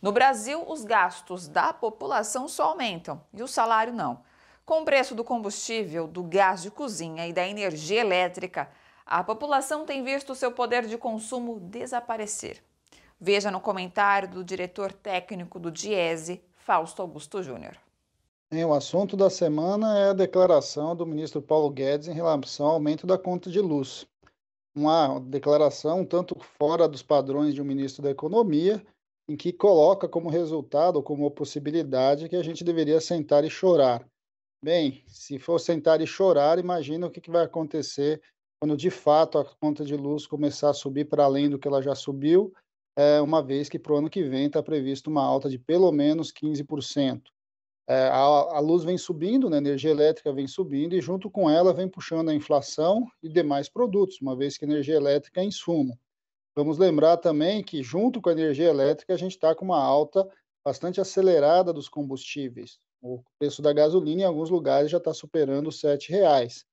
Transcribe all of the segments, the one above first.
No Brasil, os gastos da população só aumentam e o salário não. Com o preço do combustível, do gás de cozinha e da energia elétrica, a população tem visto seu poder de consumo desaparecer. Veja no comentário do diretor técnico do Diese, Fausto Augusto Júnior. O assunto da semana é a declaração do ministro Paulo Guedes em relação ao aumento da conta de luz. Uma declaração tanto fora dos padrões de um ministro da Economia, em que coloca como resultado ou como possibilidade que a gente deveria sentar e chorar. Bem, se for sentar e chorar, imagina o que, que vai acontecer quando de fato a conta de luz começar a subir para além do que ela já subiu, é, uma vez que para o ano que vem está previsto uma alta de pelo menos 15%. É, a, a, luz vem subindo, né, a energia elétrica vem subindo e junto com ela vem puxando a inflação e demais produtos, uma vez que energia elétrica é insumo. Vamos lembrar também que, junto com a energia elétrica, a gente está com uma alta bastante acelerada dos combustíveis. O preço da gasolina, em alguns lugares, já está superando os R$ reais.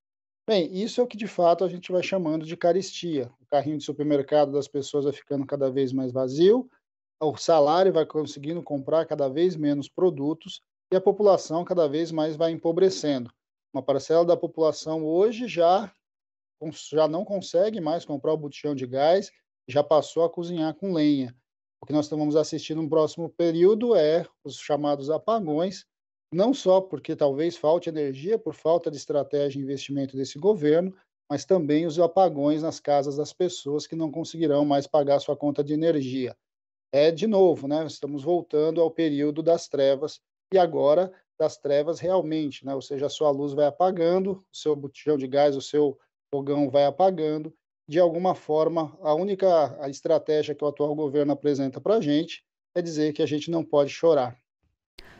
Bem, isso é o que de fato a gente vai chamando de caristia. O carrinho de supermercado das pessoas vai ficando cada vez mais vazio, o salário vai conseguindo comprar cada vez menos produtos e a população cada vez mais vai empobrecendo. Uma parcela da população hoje já, já não consegue mais comprar o botijão de gás já passou a cozinhar com lenha. O que nós estamos assistindo no próximo período é os chamados apagões, não só porque talvez falte energia por falta de estratégia e investimento desse governo, mas também os apagões nas casas das pessoas que não conseguirão mais pagar sua conta de energia. É de novo, né? Estamos voltando ao período das trevas e agora das trevas realmente, né? Ou seja, a sua luz vai apagando, o seu botijão de gás, o seu fogão vai apagando de alguma forma, a única estratégia que o atual governo apresenta para a gente é dizer que a gente não pode chorar.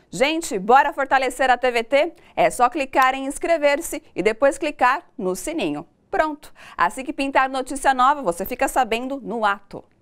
Gente, bora fortalecer a TVT? É só clicar em inscrever-se e depois clicar no sininho. Pronto! Assim que pintar notícia nova, você fica sabendo no ato.